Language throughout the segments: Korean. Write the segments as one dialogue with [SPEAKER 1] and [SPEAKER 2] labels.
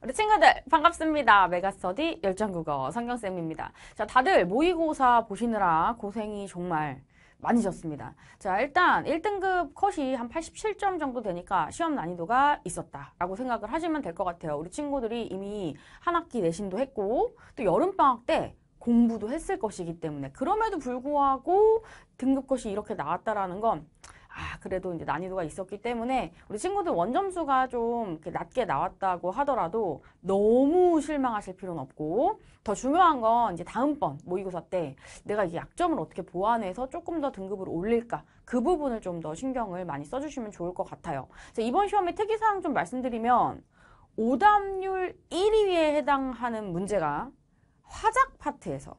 [SPEAKER 1] 우리 친구들 반갑습니다. 메가스터디 열정국어 성경쌤입니다. 자, 다들 모의고사 보시느라 고생이 정말 많으셨습니다. 자, 일단 1등급 컷이 한 87점 정도 되니까 시험 난이도가 있었다라고 생각을 하시면 될 것 같아요. 우리 친구들이 이미 한 학기 내신도 했고 또 여름방학 때 공부도 했을 것이기 때문에 그럼에도 불구하고 등급컷이 이렇게 나왔다라는 건 아, 그래도 이제 난이도가 있었기 때문에 우리 친구들 원점수가 좀 낮게 나왔다고 하더라도 너무 실망하실 필요는 없고 더 중요한 건 이제 다음번 모의고사 때 내가 이 약점을 어떻게 보완해서 조금 더 등급을 올릴까 그 부분을 좀 더 신경을 많이 써주시면 좋을 것 같아요. 그래서 이번 시험의 특이사항 좀 말씀드리면 오답률 1위에 해당하는 문제가 화작 파트에서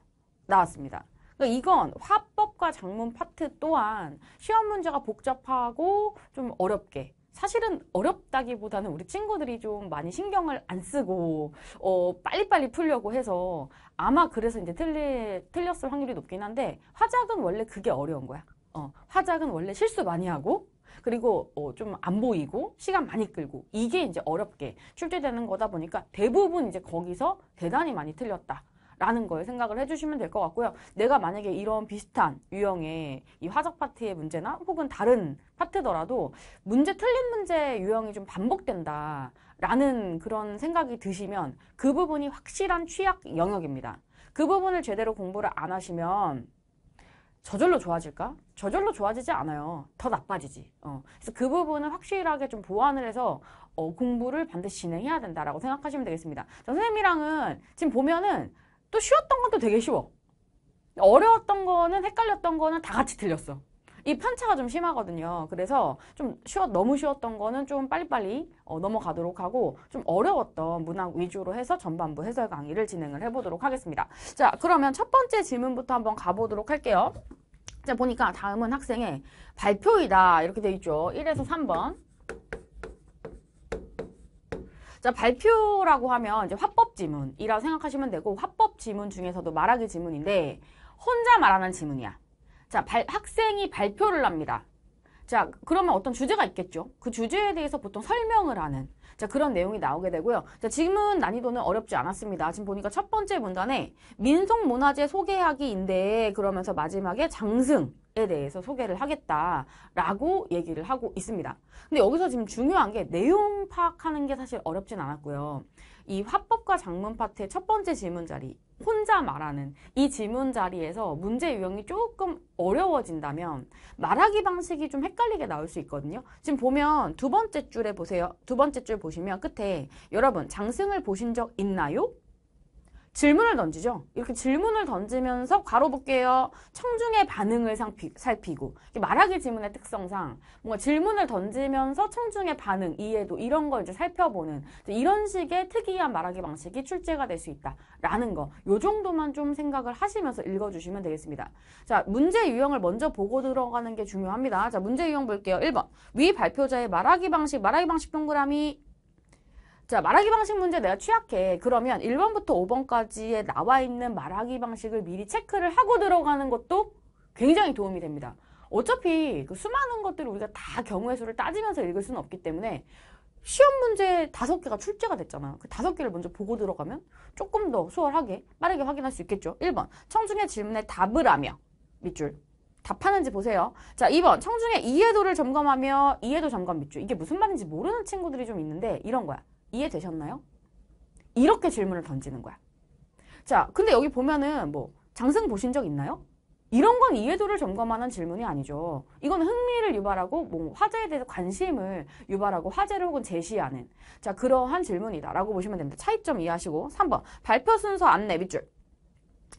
[SPEAKER 1] 나왔습니다. 그러니까 이건 화법과 작문 파트 또한 시험 문제가 복잡하고 좀 어렵게 사실은 어렵다기보다는 우리 친구들이 좀 많이 신경을 안 쓰고 어 빨리빨리 풀려고 해서 아마 그래서 이제 틀리, 틀렸을 확률이 높긴 한데 화작은 원래 그게 어려운 거야. 어, 화작은 원래 실수 많이 하고 그리고 어, 좀 안 보이고 시간 많이 끌고 이게 이제 어렵게 출제되는 거다 보니까 대부분 이제 거기서 대단히 많이 틀렸다. 라는 거에 생각을 해주시면 될 것 같고요. 내가 만약에 이런 비슷한 유형의 이 화적 파트의 문제나 혹은 다른 파트더라도 문제 틀린 문제 유형이 좀 반복된다 라는 그런 생각이 드시면 그 부분이 확실한 취약 영역입니다. 그 부분을 제대로 공부를 안 하시면 저절로 좋아질까? 저절로 좋아지지 않아요. 더 나빠지지. 어. 그래서 그부분을 확실하게 좀 보완을 해서 어, 공부를 반드시 진행해야 된다라고 생각하시면 되겠습니다. 선생님이랑은 지금 보면은 또 쉬웠던 건또 되게 쉬워. 어려웠던 거는 헷갈렸던 거는 다 같이 틀렸어. 이 편차가 좀 심하거든요. 그래서 좀 쉬웠, 너무 쉬웠던 거는 좀 빨리빨리 어, 넘어가도록 하고 좀 어려웠던 문학 위주로 해서 전반부 해설 강의를 진행을 해보도록 하겠습니다. 자, 그러면 첫 번째 질문부터 한번 가보도록 할게요. 자, 보니까 다음은 학생의 발표이다. 이렇게 돼 있죠. 1에서 3번. 자, 발표라고 하면 이제 화법 지문이라고 생각하시면 되고 화법 지문 중에서도 말하기 지문인데 혼자 말하는 지문이야. 자, 발, 학생이 발표를 합니다. 자, 그러면 어떤 주제가 있겠죠. 그 주제에 대해서 보통 설명을 하는 자, 그런 내용이 나오게 되고요. 자, 지문 난이도는 어렵지 않았습니다. 지금 보니까 첫 번째 문단에 민속문화재 소개하기인데 그러면서 마지막에 장승 대해서 소개를 하겠다라고 얘기를 하고 있습니다. 근데 여기서 지금 중요한 게 내용 파악하는 게 사실 어렵진 않았고요. 이 화법과 작문 파트의 첫 번째 질문 자리 혼자 말하는 이 질문 자리에서 문제 유형이 조금 어려워진다면 말하기 방식이 좀 헷갈리게 나올 수 있거든요. 지금 보면 두 번째 줄에 보세요. 두 번째 줄 보시면 끝에 여러분 장승을 보신 적 있나요? 질문을 던지죠. 이렇게 질문을 던지면서 괄호 볼게요. 청중의 반응을 상피, 살피고 말하기 질문의 특성상 뭔가 질문을 던지면서 청중의 반응, 이해도 이런 걸 이제 살펴보는 이런 식의 특이한 말하기 방식이 출제가 될 수 있다라는 거. 요 정도만 좀 생각을 하시면서 읽어주시면 되겠습니다. 자, 문제 유형을 먼저 보고 들어가는 게 중요합니다. 자, 문제 유형 볼게요. 1번. 위 발표자의 말하기 방식, 말하기 방식 동그라미 자 말하기 방식 문제 내가 취약해 그러면 1번부터 5번까지에 나와 있는 말하기 방식을 미리 체크를 하고 들어가는 것도 굉장히 도움이 됩니다 어차피 그 수많은 것들을 우리가 다 경우의 수를 따지면서 읽을 수는 없기 때문에 시험 문제 다섯 개가 출제가 됐잖아. 그 다섯 개를 먼저 보고 들어가면 조금 더 수월하게 빠르게 확인할 수 있겠죠. 1번 청중의 질문에 답을 하며 밑줄 답하는지 보세요. 자 2번 청중의 이해도를 점검하며 이해도 점검 밑줄 이게 무슨 말인지 모르는 친구들이 좀 있는데 이런 거야. 이해되셨나요? 이렇게 질문을 던지는 거야. 자, 근데 여기 보면은 뭐 장승 보신 적 있나요? 이런 건 이해도를 점검하는 질문이 아니죠. 이건 흥미를 유발하고 뭐 화제에 대해서 관심을 유발하고 화제를 혹은 제시하는 자 그러한 질문이다라고 보시면 됩니다. 차이점 이해하시고 3번 발표 순서 안내 밑줄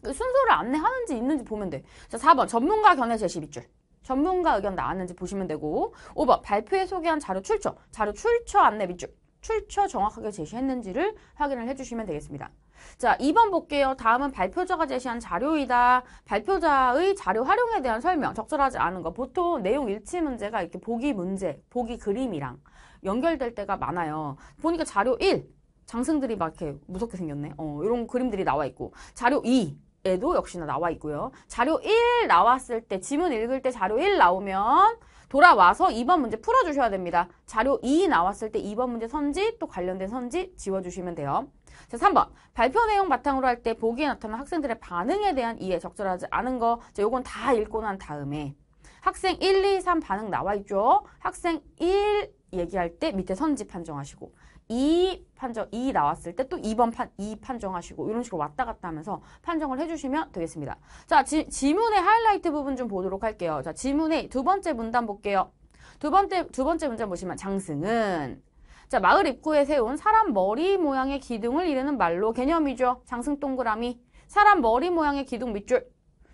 [SPEAKER 1] 그 순서를 안내하는지 있는지 보면 돼. 자 4번 전문가 견해 제시 밑줄 전문가 의견 나왔는지 보시면 되고 5번 발표에 소개한 자료 출처 자료 출처 안내 밑줄 출처 정확하게 제시했는지를 확인을 해주시면 되겠습니다. 자, 2번 볼게요. 다음은 발표자가 제시한 자료이다. 발표자의 자료 활용에 대한 설명, 적절하지 않은 거. 보통 내용 일치 문제가 이렇게 보기 문제, 보기 그림이랑 연결될 때가 많아요. 보니까 자료 1, 장승들이 막 이렇게 무섭게 생겼네. 어, 이런 그림들이 나와 있고. 자료 2, 에도 역시나 나와 있고요. 자료 1 나왔을 때, 지문 읽을 때 자료 1 나오면 돌아와서 2번 문제 풀어주셔야 됩니다. 자료 2 나왔을 때 2번 문제 선지 또 관련된 선지 지워주시면 돼요. 자, 3번. 발표 내용 바탕으로 할 때 보기에 나타난 학생들의 반응에 대한 이해 적절하지 않은 거. 자, 요건 다 읽고 난 다음에 학생 1, 2, 3 반응 나와 있죠? 학생 1 얘기할 때 밑에 선지 판정하시고 이 판정, 이 나왔을 때 또 2번 판, 이 판정하시고 이런 식으로 왔다 갔다 하면서 판정을 해주시면 되겠습니다. 자, 지, 지문의 하이라이트 부분 좀 보도록 할게요. 자, 지문의 두 번째 문단 볼게요. 두 번째, 두 번째 문단 보시면 장승은 자, 마을 입구에 세운 사람 머리 모양의 기둥을 이르는 말로 개념이죠. 장승 동그라미. 사람 머리 모양의 기둥 밑줄.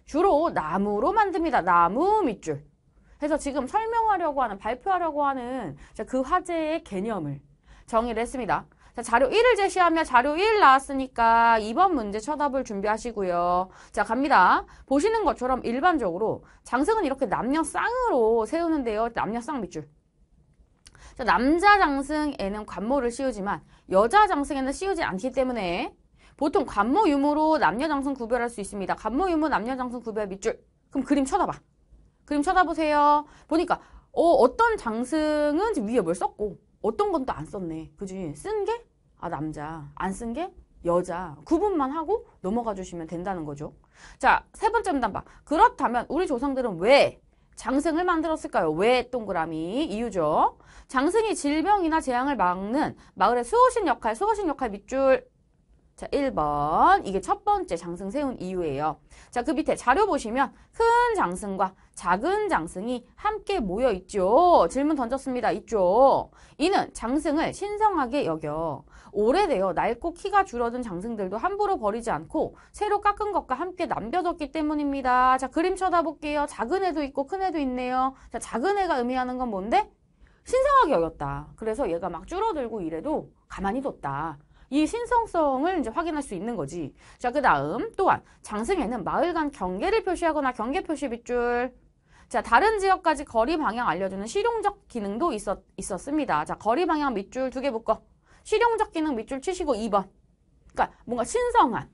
[SPEAKER 1] 주로 나무로 만듭니다. 나무 밑줄. 그래서 지금 설명하려고 하는, 발표하려고 하는 그 화제의 개념을 정의를 했습니다. 자, 자료 1을 제시하며 자료 1 나왔으니까 2번 문제 쳐다볼 준비하시고요. 자, 갑니다. 보시는 것처럼 일반적으로 장승은 이렇게 남녀 쌍으로 세우는데요. 남녀 쌍 밑줄. 자, 남자 장승에는 관모를 씌우지만 여자 장승에는 씌우지 않기 때문에 보통 관모 유무로 남녀 장승 구별할 수 있습니다. 관모 유무 남녀 장승 구별 밑줄. 그럼 그림 쳐다봐. 그림 쳐다보세요. 보니까 어, 어떤 장승은 위에 뭘 썼고 어떤 건 또 안 썼네. 그지? 쓴 게? 아, 남자. 안 쓴 게? 여자. 구분만 하고 넘어가 주시면 된다는 거죠. 자, 세 번째 문단봐. 그렇다면 우리 조상들은 왜장승을 만들었을까요? 왜 동그라미? 이유죠. 장승이 질병이나 재앙을 막는 마을의 수호신 역할, 수호신 역할 밑줄 자, 1번. 이게 첫 번째 장승 세운 이유예요. 자, 그 밑에 자료 보시면 큰 장승과 작은 장승이 함께 모여 있죠. 질문 던졌습니다. 있죠. 이는 장승을 신성하게 여겨. 오래되어 낡고 키가 줄어든 장승들도 함부로 버리지 않고 새로 깎은 것과 함께 남겨뒀기 때문입니다. 자, 그림 쳐다볼게요. 작은 애도 있고 큰 애도 있네요. 자, 작은 애가 의미하는 건 뭔데? 신성하게 여겼다. 그래서 얘가 막 줄어들고 이래도 가만히 뒀다. 이 신성성을 이제 확인할 수 있는 거지. 자, 그 다음 또한 장승에는 마을 간 경계를 표시하거나 경계 표시 밑줄 자, 다른 지역까지 거리 방향 알려주는 실용적 기능도 있었, 있었습니다. 자, 거리 방향 밑줄 두개 묶어. 실용적 기능 밑줄 치시고 2번. 그러니까 뭔가 신성한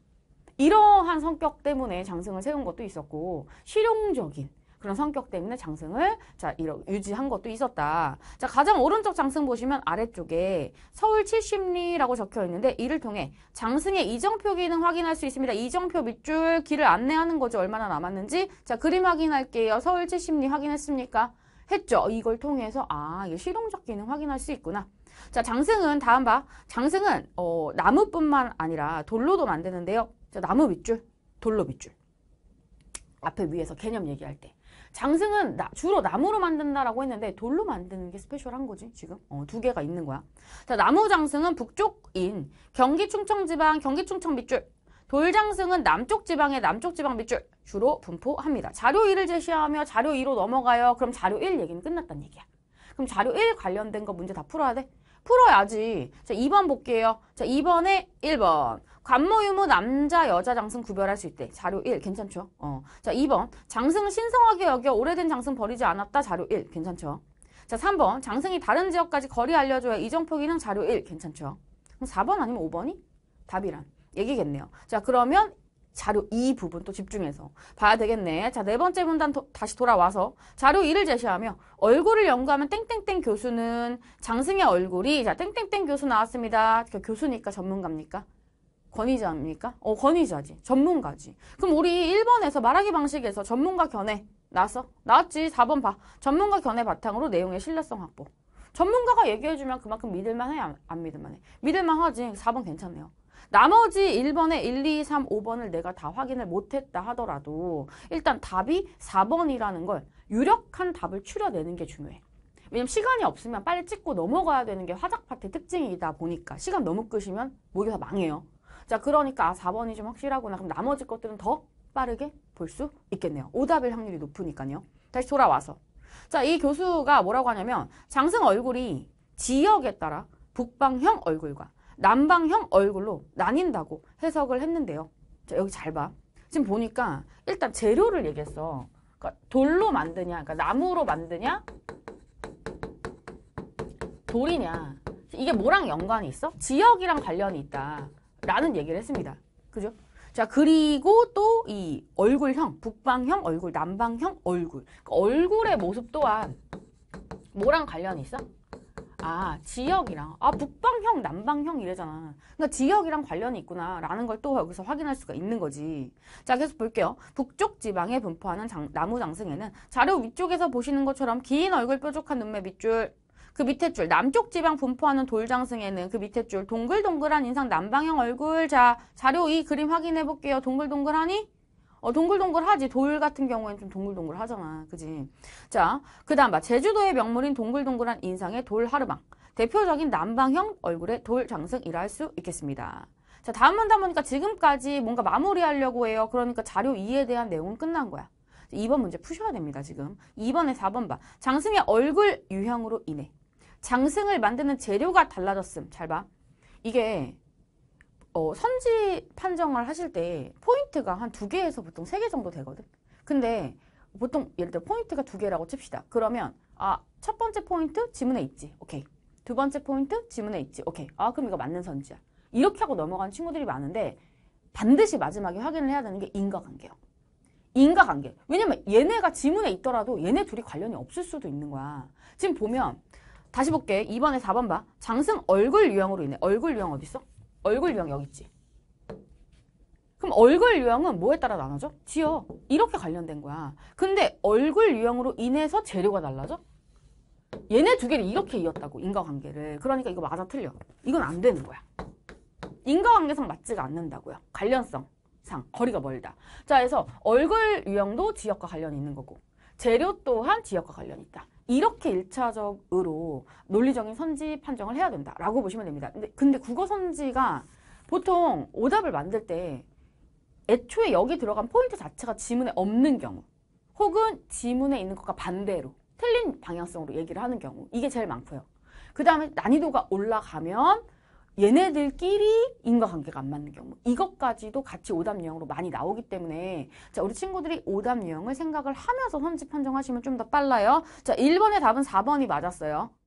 [SPEAKER 1] 이러한 성격 때문에 장승을 세운 것도 있었고 실용적인 그런 성격 때문에 장승을 자 이렇게 유지한 것도 있었다. 자 가장 오른쪽 장승 보시면 아래쪽에 서울 70리라고 적혀 있는데 이를 통해 장승의 이정표 기능 확인할 수 있습니다. 이정표 밑줄 길을 안내하는 거죠. 얼마나 남았는지 자 그림 확인할게요. 서울 70리 확인했습니까? 했죠. 이걸 통해서 아 이게 실용적 기능 확인할 수 있구나. 자 장승은 다음 봐. 장승은 어, 나무뿐만 아니라 돌로도 만드는데요. 자 나무 밑줄, 돌로 밑줄. 앞에 위에서 개념 얘기할 때 장승은 나, 주로 나무로 만든다라고 했는데 돌로 만드는 게 스페셜한 거지 지금 어, 두 개가 있는 거야 자 나무 장승은 북쪽인 경기 충청 지방 경기 충청 밑줄 돌장승은 남쪽 지방의 남쪽 지방 밑줄 주로 분포합니다 자료 1을 제시하며 자료 2로 넘어가요 그럼 자료 1 얘기는 끝났단 얘기야 그럼 자료 1 관련된 거 문제 다 풀어야 돼 풀어야지. 자, 2번 볼게요. 자, 2번에 1번. 관모 유무 남자 여자 장승 구별할 수 있대. 자료 1 괜찮죠? 어. 자, 2번. 장승 신성하게 여겨 오래된 장승 버리지 않았다. 자료 1 괜찮죠? 자, 3번. 장승이 다른 지역까지 거리 알려줘야 이정표 기능 자료 1 괜찮죠? 그럼 4번 아니면 5번이 답이란 얘기겠네요. 자, 그러면 자료 2 부분 또 집중해서 봐야 되겠네. 자, 네 번째 문단 도, 다시 돌아와서 자료 2를 제시하며 얼굴을 연구하면 땡땡땡 교수는 장승의 얼굴이 자, 땡땡땡 교수 나왔습니다. 그 교수니까 전문가입니까? 권위자입니까? 어, 권위자지. 전문가지. 그럼 우리 1번에서 말하기 방식에서 전문가 견해 나왔어? 나왔지. 4번 봐. 전문가 견해 바탕으로 내용의 신뢰성 확보. 전문가가 얘기해주면 그만큼 믿을만 해? 안 믿을만 해? 믿을만 하지. 4번 괜찮네요. 나머지 1번에 1, 2, 3, 5번을 내가 다 확인을 못했다 하더라도 일단 답이 4번이라는 걸 유력한 답을 추려내는 게 중요해. 왜냐면 시간이 없으면 빨리 찍고 넘어가야 되는 게 화작파트 특징이다 보니까 시간 너무 끄시면 모기가 망해요. 자 그러니까 아 4번이 좀 확실하구나. 그럼 나머지 것들은 더 빠르게 볼 수 있겠네요. 오답일 확률이 높으니까요. 다시 돌아와서 자이 교수가 뭐라고 하냐면 장승 얼굴이 지역에 따라 북방형 얼굴과 남방형 얼굴로 나뉜다고 해석을 했는데요. 자, 여기 잘 봐. 지금 보니까 일단 재료를 얘기했어. 그러니까 돌로 만드냐, 그러니까 나무로 만드냐, 돌이냐. 이게 뭐랑 연관이 있어? 지역이랑 관련이 있다. 라는 얘기를 했습니다. 그죠? 자, 그리고 또 이 얼굴형, 북방형 얼굴, 남방형 얼굴. 그러니까 얼굴의 모습 또한 뭐랑 관련이 있어? 아 지역이랑 아 북방형 남방형 이래잖아 그러니까 지역이랑 관련이 있구나 라는 걸 또 여기서 확인할 수가 있는 거지 자 계속 볼게요 북쪽 지방에 분포하는 장, 나무 장승에는 자료 위쪽에서 보시는 것처럼 긴 얼굴 뾰족한 눈매 밑줄 그 밑에 줄 남쪽 지방 분포하는 돌장승에는 그 밑에 줄 동글동글한 인상 남방형 얼굴 자 자료 이 그림 확인해 볼게요 동글동글하니 어, 동글동글하지. 돌 같은 경우에는 좀 동글동글하잖아. 그지? 자, 그 다음 봐. 제주도의 명물인 동글동글한 인상의 돌하르방 대표적인 남방형 얼굴의 돌장승이라 할 수 있겠습니다. 자, 다음 문단 보니까 지금까지 뭔가 마무리하려고 해요. 그러니까 자료 2에 대한 내용은 끝난 거야. 2번 문제 푸셔야 됩니다, 지금. 2번에 4번 봐. 장승의 얼굴 유형으로 인해 장승을 만드는 재료가 달라졌음. 잘 봐. 이게 어, 선지 판정을 하실 때 포인트가 한 두 개에서 보통 세 개 정도 되거든. 근데 보통 예를 들어 포인트가 두 개라고 칩시다. 그러면 아, 첫 번째 포인트 지문에 있지. 오케이. 두 번째 포인트 지문에 있지. 오케이. 아, 그럼 이거 맞는 선지야. 이렇게 하고 넘어가는 친구들이 많은데 반드시 마지막에 확인을 해야 되는 게 인과관계요. 인과관계. 왜냐면 얘네가 지문에 있더라도 얘네 둘이 관련이 없을 수도 있는 거야. 지금 보면 다시 볼게. 2번에 4번 봐. 장승 얼굴 유형으로 인해. 얼굴 유형 어디 있어? 얼굴 유형 여기 있지. 그럼 얼굴 유형은 뭐에 따라 나눠져? 지어. 이렇게 관련된 거야. 근데 얼굴 유형으로 인해서 재료가 달라져? 얘네 두 개를 이렇게 이었다고 인과관계를. 그러니까 이거 맞아 틀려. 이건 안 되는 거야. 인과관계상 맞지가 않는다고요. 관련성. 상, 거리가 멀다. 자, 그래서 얼굴 유형도 지역과 관련이 있는 거고 재료 또한 지역과 관련이 있다. 이렇게 1차적으로 논리적인 선지 판정을 해야 된다라고 보시면 됩니다. 근데, 근데 국어 선지가 보통 오답을 만들 때 애초에 여기 들어간 포인트 자체가 지문에 없는 경우 혹은 지문에 있는 것과 반대로 틀린 방향성으로 얘기를 하는 경우 이게 제일 많고요. 그 다음에 난이도가 올라가면 얘네들끼리 인과관계가 안 맞는 경우 이것까지도 같이 오답 유형으로 많이 나오기 때문에 자 우리 친구들이 오답 유형을 생각을 하면서 선집 판정하시면 좀 더 빨라요. 자 1번의 답은 4번이 맞았어요.